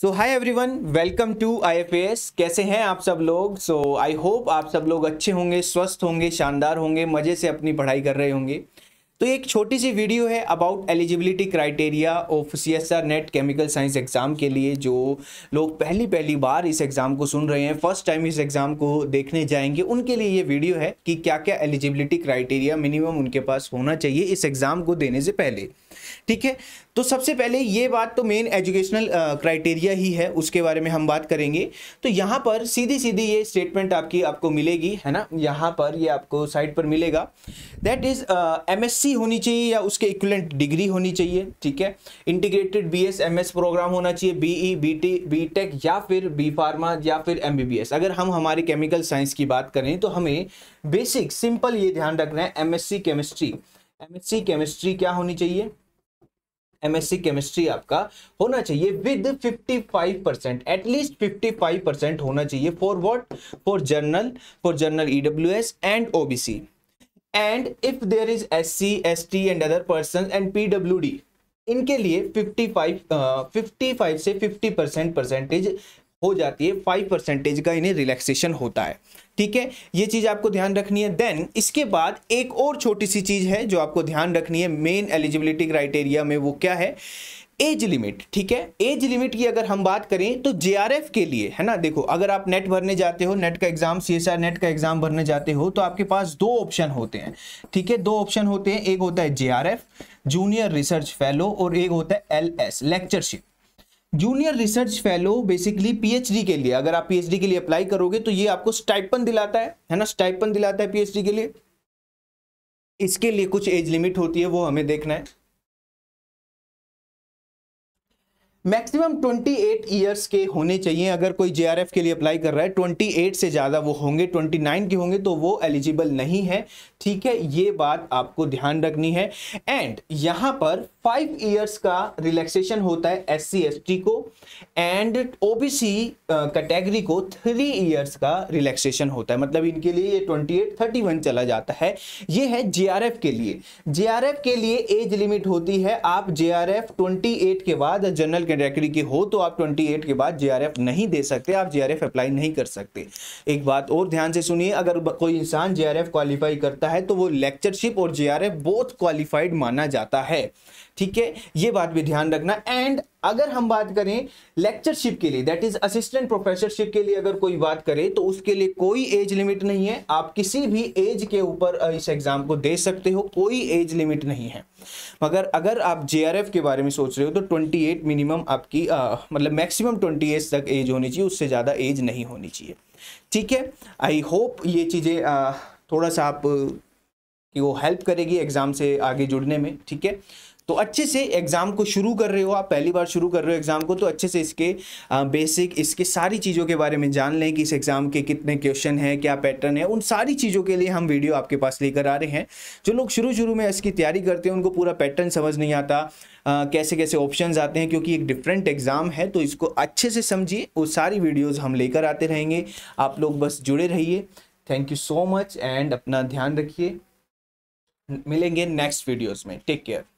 so hi everyone welcome to I F S कैसे हैं आप सब लोग सो आई होप आप सब लोग अच्छे होंगे स्वस्थ होंगे शानदार होंगे मज़े से अपनी पढ़ाई कर रहे होंगे तो एक छोटी सी वीडियो है about eligibility criteria of C S R net chemical science exam के लिए जो लोग पहली पहली बार इस एग्ज़ाम को सुन रहे हैं फर्स्ट टाइम इस एग्ज़ाम को देखने जाएंगे उनके लिए ये वीडियो है कि क्या क्या एलिजिबिलिटी क्राइटेरिया मिनिमम उनके पास होना चाहिए इस एग्ज़ाम को देने से पहले ठीक है तो सबसे पहले ये बात तो मेन एजुकेशनल क्राइटेरिया ही है उसके बारे में हम बात करेंगे तो यहाँ पर सीधी सीधी ये स्टेटमेंट आपकी आपको मिलेगी है ना यहाँ पर ये आपको साइट पर मिलेगा दैट इज़ एमएससी होनी चाहिए या उसके इक्वलेंट डिग्री होनी चाहिए ठीक है integrated B S S program होना चाहिए B E B T B tech या फिर बी फार्मा या फिर एम बी बी एस अगर हम हमारे केमिकल साइंस की बात करें तो हमें बेसिक सिंपल ये ध्यान रखना है M S C chemistry M S C chemistry क्या होनी चाहिए एमएससी केमिस्ट्री आपका होना चाहिए विद 55 परसेंट एटलीस्ट 55 परसेंट होना चाहिए for what for general for general EW and OBC and if there is SC ST and other person and PWD इनके लिए 55 uh, 55 से 50 परसेंट परसेंटेज हो जाती है फाइव परसेंटेज का इन्हें रिलैक्सेशन होता है ठीक है ये चीज़ आपको ध्यान रखनी है देन इसके बाद एक और छोटी सी चीज़ है जो आपको ध्यान रखनी है मेन एलिजिबिलिटी क्राइटेरिया में वो क्या है एज लिमिट ठीक है एज लिमिट की अगर हम बात करें तो जेआरएफ के लिए है ना देखो अगर आप नेट भरने जाते हो नेट का एग्जाम सीएसआर नेट का एग्जाम भरने जाते हो तो आपके पास दो ऑप्शन होते हैं ठीक है दो ऑप्शन होते हैं एक होता है जेआरएफ जूनियर रिसर्च फेलो और एक होता है LS lectureship junior research fellow basically PhD के लिए अगर आप पीएचडी के लिए अप्लाई करोगे तो ये आपको स्टाइपन दिलाता है है ना स्टाइपन दिलाता है पीएचडी के लिए इसके लिए कुछ एज लिमिट होती है वो हमें देखना है मैक्सिमम 28 ईयर्स के होने चाहिए अगर कोई जेआरएफ के लिए अप्लाई कर रहा है 28 से ज़्यादा वो होंगे 29 के होंगे तो वो एलिजिबल नहीं है ठीक है ये बात आपको ध्यान रखनी है एंड यहाँ पर फाइव ईयर्स का रिलैक्सेशन होता है एस सी को एंड ओबीसी कैटेगरी को थ्री ईयर्स का रिलैक्सेशन होता है मतलब इनके लिए ये ट्वेंटी एट थर्टी वन चला जाता है ये है जेआरएफ के लिए जेआरएफ के लिए एज लिमिट होती है आप जेआरएफ 28 के बाद जनरल कैटेगरी के हो तो आप 28 के बाद जेआरएफ नहीं दे सकते आप जे अप्लाई नहीं कर सकते एक बात और ध्यान से सुनिए अगर कोई इंसान जे क्वालिफाई करता है तो वो लेक्चरशिप और जेआरएफ बोथ क्वालिफाइड माना जाता है ठीक है ये बात भी ध्यान रखना एंड अगर हम बात करें लेक्चरशिप के लिए दैट इज असिस्टेंट प्रोफेसरशिप के लिए अगर कोई बात करे तो उसके लिए कोई एज लिमिट नहीं है आप किसी भी एज के ऊपर इस एग्जाम को दे सकते हो कोई एज लिमिट नहीं है मगर अगर आप जे के बारे में सोच रहे हो तो 28 मिनिमम आपकी आ, मतलब मैक्सिमम एज तक एज होनी चाहिए उससे ज़्यादा एज नहीं होनी चाहिए ठीक है आई होप ये चीज़ें थोड़ा सा आप कि वो हेल्प करेगी एग्ज़ाम से आगे जुड़ने में ठीक है तो अच्छे से एग्ज़ाम को शुरू कर रहे हो आप पहली बार शुरू कर रहे हो एग्ज़ाम को तो अच्छे से इसके बेसिक इसके सारी चीज़ों के बारे में जान लें कि इस एग्ज़ाम के कितने क्वेश्चन हैं क्या पैटर्न है उन सारी चीज़ों के लिए हम वीडियो आपके पास लेकर आ रहे हैं जो लोग शुरू शुरू में इसकी तैयारी करते हैं उनको पूरा पैटर्न समझ नहीं आता आ, कैसे कैसे ऑप्शन आते हैं क्योंकि एक डिफरेंट एग्ज़ाम है तो इसको अच्छे से समझिए वो सारी वीडियोज़ हम लेकर आते रहेंगे आप लोग बस जुड़े रहिए thank you so much and अपना ध्यान रखिए मिलेंगे नेक्स्ट वीडियोस में टेक केयर